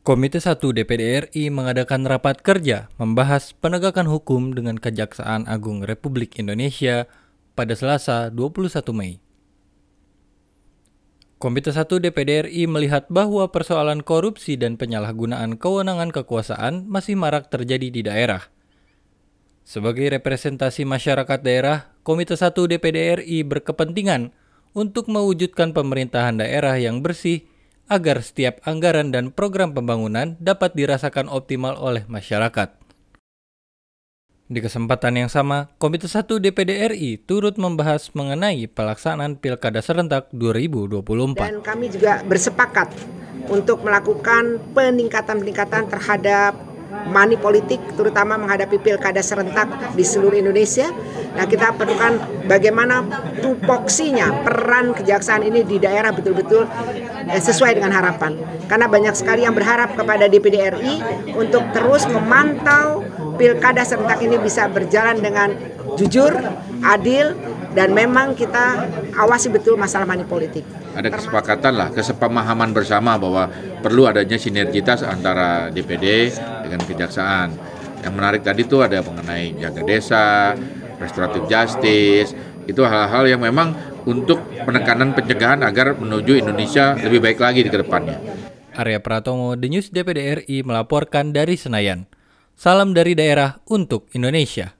Komite 1 DPD RI mengadakan rapat kerja membahas penegakan hukum dengan Kejaksaan Agung Republik Indonesia pada Selasa 21 Mei. Komite 1 DPD RI melihat bahwa persoalan korupsi dan penyalahgunaan kewenangan kekuasaan masih marak terjadi di daerah. Sebagai representasi masyarakat daerah, Komite 1 DPD RI berkepentingan untuk mewujudkan pemerintahan daerah yang bersih agar setiap anggaran dan program pembangunan dapat dirasakan optimal oleh masyarakat. Di kesempatan yang sama, Komite 1 DPD RI turut membahas mengenai pelaksanaan Pilkada Serentak 2024. Dan kami juga bersepakat untuk melakukan peningkatan-peningkatan terhadap money politik terutama menghadapi pilkada serentak di seluruh Indonesia Nah kita perlukan bagaimana tupoksinya peran kejaksaan ini di daerah betul-betul eh, sesuai dengan harapan. Karena banyak sekali yang berharap kepada DPD RI untuk terus memantau pilkada serentak ini bisa berjalan dengan jujur, adil, dan memang kita awasi betul masalah money politik. Ada kesepakatan lah, kesepamahaman bersama bahwa perlu adanya sinergitas antara DPD dengan kejaksaan. Yang menarik tadi tuh ada mengenai jaga desa, restoratif justice itu hal-hal yang memang untuk penekanan pencegahan agar menuju Indonesia lebih baik lagi di kedepannya. Arya Pratomo, The News DPD RI melaporkan dari Senayan. Salam dari daerah untuk Indonesia.